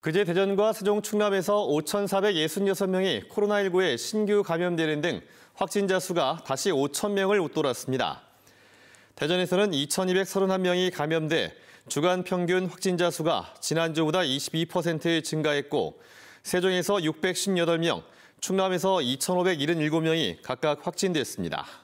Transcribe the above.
그제 대전과 세종 충남에서 5,466명이 코로나19에 신규 감염되는 등 확진자 수가 다시 5,000명을 웃돌았습니다. 대전에서는 2,231명이 감염돼 주간 평균 확진자 수가 지난주보다 22% 증가했고 세종에서 618명, 충남에서 2,577명이 각각 확진됐습니다.